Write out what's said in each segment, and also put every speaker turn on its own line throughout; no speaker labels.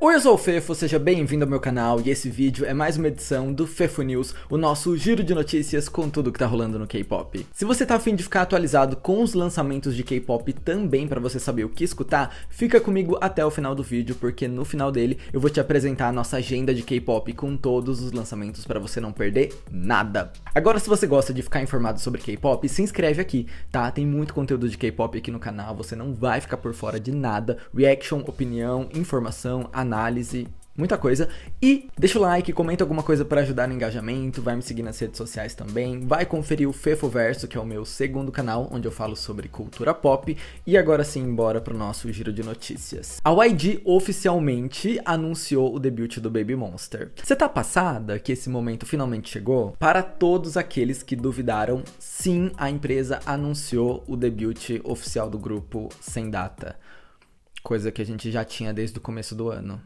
Oi, eu sou o Fefo, seja bem-vindo ao meu canal e esse vídeo é mais uma edição do Fefo News, o nosso giro de notícias com tudo que tá rolando no K-pop. Se você tá afim de ficar atualizado com os lançamentos de K-pop também para você saber o que escutar, fica comigo até o final do vídeo, porque no final dele eu vou te apresentar a nossa agenda de K-pop com todos os lançamentos para você não perder nada. Agora, se você gosta de ficar informado sobre K-pop, se inscreve aqui, tá? Tem muito conteúdo de K-pop aqui no canal, você não vai ficar por fora de nada. Reaction, opinião, informação, análise análise, muita coisa. E deixa o like, comenta alguma coisa para ajudar no engajamento, vai me seguir nas redes sociais também, vai conferir o Fefoverso, que é o meu segundo canal, onde eu falo sobre cultura pop. E agora sim, bora pro nosso giro de notícias. A YG oficialmente anunciou o debut do Baby Monster. Você tá passada que esse momento finalmente chegou? Para todos aqueles que duvidaram, sim, a empresa anunciou o debut oficial do grupo sem data coisa que a gente já tinha desde o começo do ano.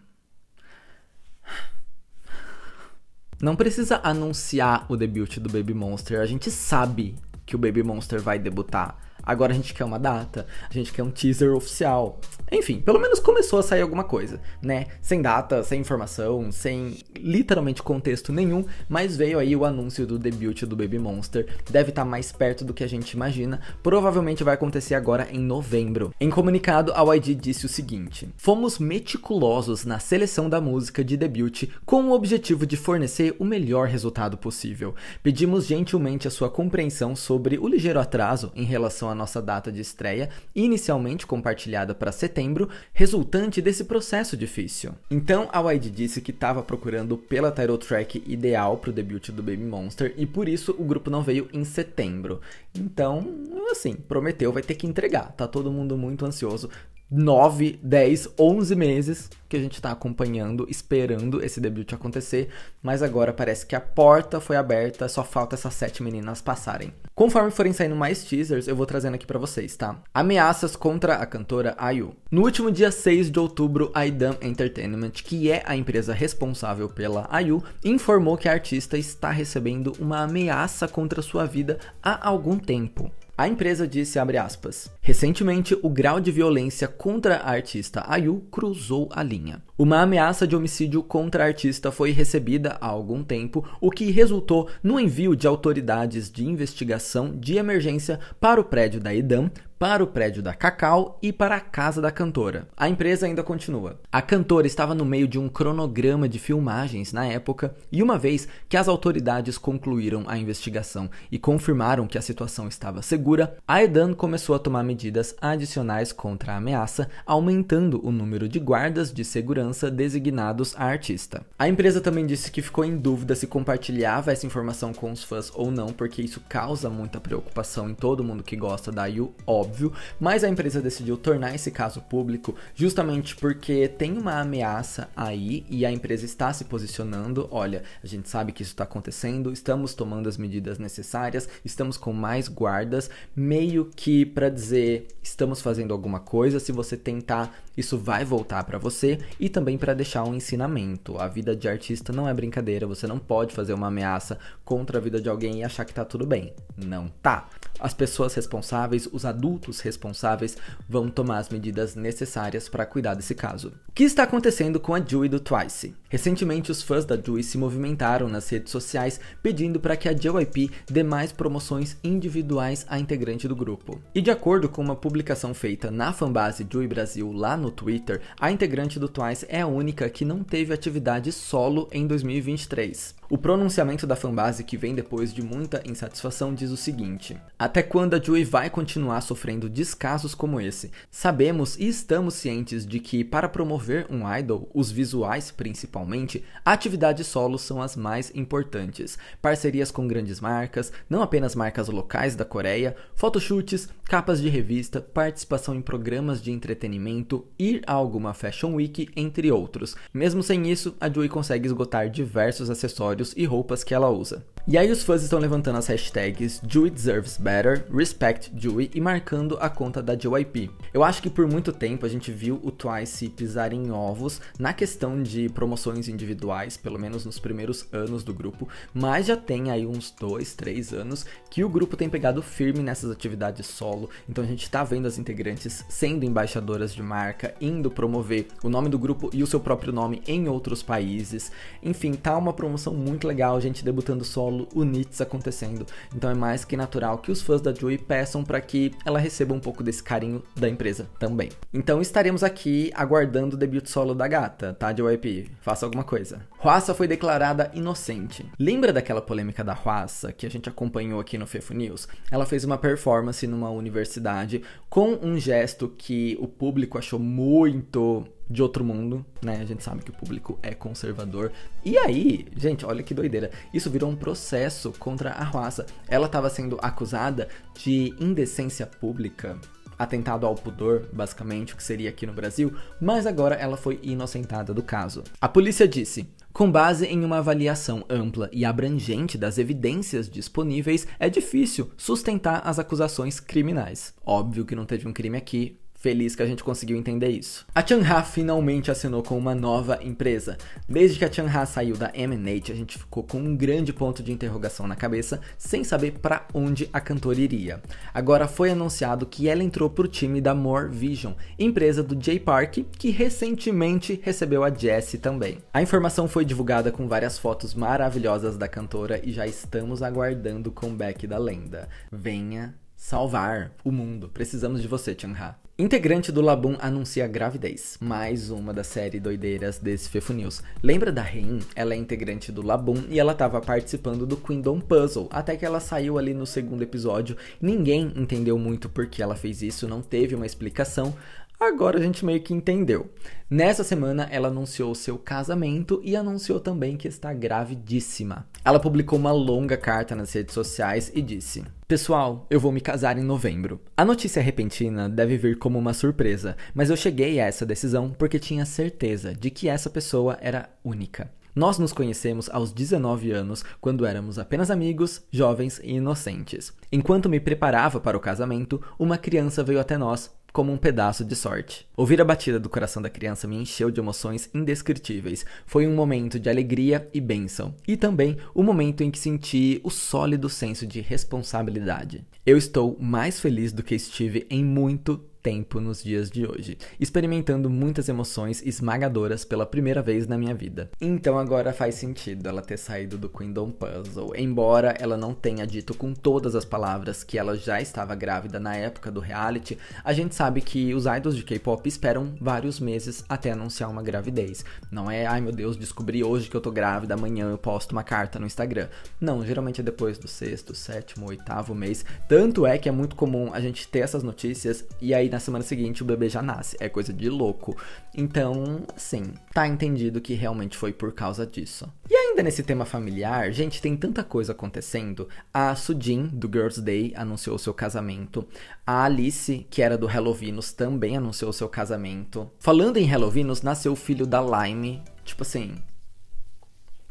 Não precisa anunciar o debut do Baby Monster, a gente sabe que o Baby Monster vai debutar. Agora a gente quer uma data, a gente quer um teaser oficial. Enfim, pelo menos começou a sair alguma coisa, né? Sem data, sem informação, sem literalmente contexto nenhum, mas veio aí o anúncio do debut do Baby Monster. Deve estar tá mais perto do que a gente imagina, provavelmente vai acontecer agora em novembro. Em comunicado, a YG disse o seguinte: Fomos meticulosos na seleção da música de debut com o objetivo de fornecer o melhor resultado possível. Pedimos gentilmente a sua compreensão sobre o ligeiro atraso em relação a nossa data de estreia, inicialmente compartilhada para setembro, resultante desse processo difícil. Então a Wade disse que estava procurando pela title track ideal para o debut do Baby Monster e por isso o grupo não veio em setembro. Então, assim, prometeu, vai ter que entregar. Tá todo mundo muito ansioso, 9, 10, 11 meses que a gente está acompanhando, esperando esse debut acontecer, mas agora parece que a porta foi aberta, só falta essas sete meninas passarem. Conforme forem saindo mais teasers, eu vou trazendo aqui para vocês, tá? Ameaças contra a cantora IU. No último dia 6 de outubro, a IDAM Entertainment, que é a empresa responsável pela IU, informou que a artista está recebendo uma ameaça contra sua vida há algum tempo. A empresa disse, aspas, recentemente o grau de violência contra a artista Ayu cruzou a linha. Uma ameaça de homicídio contra a artista foi recebida há algum tempo, o que resultou no envio de autoridades de investigação de emergência para o prédio da IDAM, para o prédio da Cacau e para a casa da cantora. A empresa ainda continua. A cantora estava no meio de um cronograma de filmagens na época, e uma vez que as autoridades concluíram a investigação e confirmaram que a situação estava segura, a Edan começou a tomar medidas adicionais contra a ameaça, aumentando o número de guardas de segurança segurança designados a artista. A empresa também disse que ficou em dúvida se compartilhava essa informação com os fãs ou não, porque isso causa muita preocupação em todo mundo que gosta da Yu, óbvio, mas a empresa decidiu tornar esse caso público justamente porque tem uma ameaça aí e a empresa está se posicionando. Olha, a gente sabe que isso está acontecendo, estamos tomando as medidas necessárias, estamos com mais guardas, meio que para dizer estamos fazendo alguma coisa, se você tentar, isso vai voltar para você e também para deixar um ensinamento. A vida de artista não é brincadeira, você não pode fazer uma ameaça contra a vida de alguém e achar que tá tudo bem. Não tá. As pessoas responsáveis, os adultos responsáveis vão tomar as medidas necessárias para cuidar desse caso. O que está acontecendo com a Jui do Twice? Recentemente, os fãs da Jui se movimentaram nas redes sociais pedindo para que a JYP dê mais promoções individuais à integrante do grupo. E de acordo com uma publicação publicação feita na fanbase Jui Brasil lá no Twitter, a integrante do Twice é a única que não teve atividade solo em 2023. O pronunciamento da fanbase, que vem depois de muita insatisfação, diz o seguinte: Até quando a Jui vai continuar sofrendo descasos como esse? Sabemos e estamos cientes de que, para promover um idol, os visuais principalmente, atividades solo são as mais importantes. Parcerias com grandes marcas, não apenas marcas locais da Coreia, fotoshoots, capas de revista, participação em programas de entretenimento, ir a alguma Fashion Week, entre outros. Mesmo sem isso, a Joey consegue esgotar diversos acessórios e roupas que ela usa. E aí os fãs estão levantando as hashtags Dewey Deserves Better, Respect Dewey e marcando a conta da JYP. Eu acho que por muito tempo a gente viu o Twice pisar em ovos na questão de promoções individuais, pelo menos nos primeiros anos do grupo, mas já tem aí uns 2, 3 anos que o grupo tem pegado firme nessas atividades solo, então a gente tá vendo as integrantes sendo embaixadoras de marca, indo promover o nome do grupo e o seu próprio nome em outros países. Enfim, tá uma promoção muito legal, a gente debutando solo solo, o Nitz acontecendo. Então é mais que natural que os fãs da Joey peçam para que ela receba um pouco desse carinho da empresa também. Então estaremos aqui aguardando o debut solo da gata, tá, JYP? Faça alguma coisa. Huassa foi declarada inocente. Lembra daquela polêmica da Huassa que a gente acompanhou aqui no Fefo News? Ela fez uma performance numa universidade com um gesto que o público achou muito de outro mundo, né? A gente sabe que o público é conservador. E aí, gente, olha que doideira. Isso virou um processo contra a Roaça. Ela estava sendo acusada de indecência pública, atentado ao pudor, basicamente, o que seria aqui no Brasil, mas agora ela foi inocentada do caso. A polícia disse: com base em uma avaliação ampla e abrangente das evidências disponíveis, é difícil sustentar as acusações criminais. Óbvio que não teve um crime aqui, feliz que a gente conseguiu entender isso. A Changha finalmente assinou com uma nova empresa. Desde que a Changha saiu da MNH, a gente ficou com um grande ponto de interrogação na cabeça, sem saber para onde a cantora iria. Agora foi anunciado que ela entrou pro time da More Vision, empresa do Jay Park, que recentemente recebeu a Jessie também. A informação foi divulgada com várias fotos maravilhosas da cantora e já estamos aguardando o comeback da lenda. Venha salvar o mundo. Precisamos de você, Chanha. Integrante do Labum anuncia gravidez. Mais uma da série doideiras desse Fefo News. Lembra da Reim? Ela é integrante do Labum e ela estava participando do Kingdom Puzzle, até que ela saiu ali no segundo episódio. Ninguém entendeu muito por que ela fez isso, não teve uma explicação, Agora a gente meio que entendeu. Nessa semana, ela anunciou seu casamento e anunciou também que está gravidíssima. Ela publicou uma longa carta nas redes sociais e disse: Pessoal, eu vou me casar em novembro. A notícia repentina deve vir como uma surpresa, mas eu cheguei a essa decisão porque tinha certeza de que essa pessoa era única. Nós nos conhecemos aos 19 anos, quando éramos apenas amigos, jovens e inocentes. Enquanto me preparava para o casamento, uma criança veio até nós como um pedaço de sorte. Ouvir a batida do coração da criança me encheu de emoções indescritíveis. Foi um momento de alegria e bênção, e também o um momento em que senti o sólido senso de responsabilidade. Eu estou mais feliz do que estive em muito tempo nos dias de hoje, experimentando muitas emoções esmagadoras pela primeira vez na minha vida. Então agora faz sentido ela ter saído do Kingdom Puzzle, embora ela não tenha dito com todas as palavras que ela já estava grávida na época do reality, a gente sabe que os idols de K-pop esperam vários meses até anunciar uma gravidez. Não é, ai meu Deus, descobri hoje que eu tô grávida, amanhã eu posto uma carta no Instagram. Não, geralmente é depois do sexto, sétimo, oitavo mês. Tanto é que é muito comum a gente ter essas notícias e aí na semana seguinte o bebê já nasce. É coisa de louco. Então, assim, tá entendido que realmente foi por causa disso. E ainda nesse tema familiar, gente, tem tanta coisa acontecendo. A Sujin, do Girls' Day, anunciou seu casamento. A Alice, que era do Venus também anunciou seu casamento. Falando em Venus nasceu o filho da Lime. Tipo assim,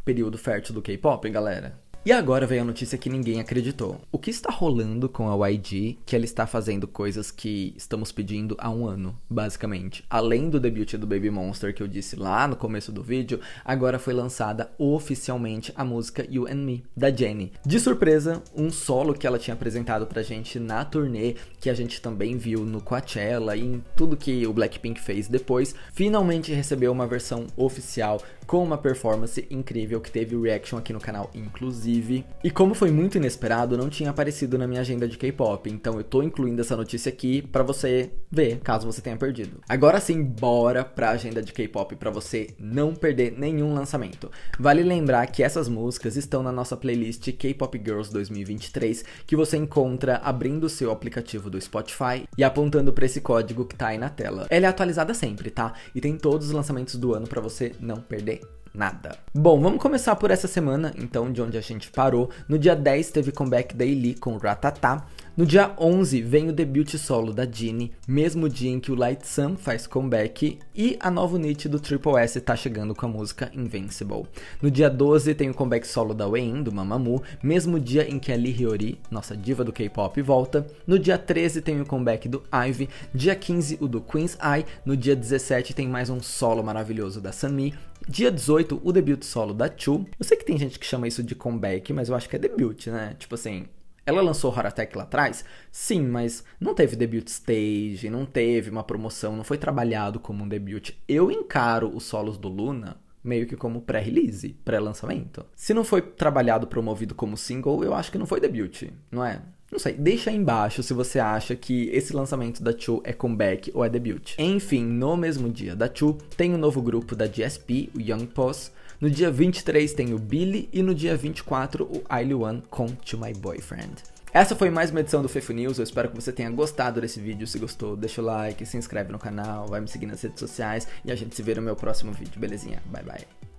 período fértil do K-pop, galera. E agora vem a notícia que ninguém acreditou. O que está rolando com a YG que ela está fazendo coisas que estamos pedindo há um ano, basicamente? Além do debut do Baby Monster que eu disse lá no começo do vídeo, agora foi lançada oficialmente a música You and Me, da Jenny. De surpresa, um solo que ela tinha apresentado pra gente na turnê, que a gente também viu no Coachella e em tudo que o Blackpink fez depois, finalmente recebeu uma versão oficial com uma performance incrível que teve reaction aqui no canal, inclusive inclusive. E como foi muito inesperado, não tinha aparecido na minha agenda de K-pop, então eu tô incluindo essa notícia aqui para você ver, caso você tenha perdido. Agora sim, bora pra agenda de K-pop para você não perder nenhum lançamento. Vale lembrar que essas músicas estão na nossa playlist K-pop Girls 2023, que você encontra abrindo o seu aplicativo do Spotify e apontando para esse código que tá aí na tela. Ela é atualizada sempre, tá? E tem todos os lançamentos do ano para você não perder nada. Bom, vamos começar por essa semana, então, de onde a gente parou. No dia 10 teve comeback da Eli com Ratatá. No dia 11 vem o debut solo da Jeannie, mesmo dia em que o Light Sun faz comeback e a nova unit do Triple S tá chegando com a música Invincible. No dia 12 tem o comeback solo da Wayne, do Mamamoo, mesmo dia em que a Lee Hyori, nossa diva do K-pop, volta. No dia 13 tem o comeback do Ivy, dia 15 o do Queen's Eye, no dia 17 tem mais um solo maravilhoso da Sunmi, Dia 18, o debut solo da Chu. Eu sei que tem gente que chama isso de comeback, mas eu acho que é debut, né? Tipo assim, ela lançou Horror Attack lá atrás? Sim, mas não teve debut stage, não teve uma promoção, não foi trabalhado como um debut. Eu encaro os solos do Luna meio que como pré-release, pré-lançamento. Se não foi trabalhado, promovido como single, eu acho que não foi debut, não é? Não sei, deixa aí embaixo se você acha que esse lançamento da Chu é comeback ou é debut. Enfim, no mesmo dia da Chu, tem o um novo grupo da GSP, o Young Pos. No dia 23 tem o Billy e no dia 24 o Ailey One com To My Boyfriend. Essa foi mais uma edição do Fefo News, eu espero que você tenha gostado desse vídeo. Se gostou, deixa o like, se inscreve no canal, vai me seguir nas redes sociais e a gente se vê no meu próximo vídeo, belezinha? Bye bye.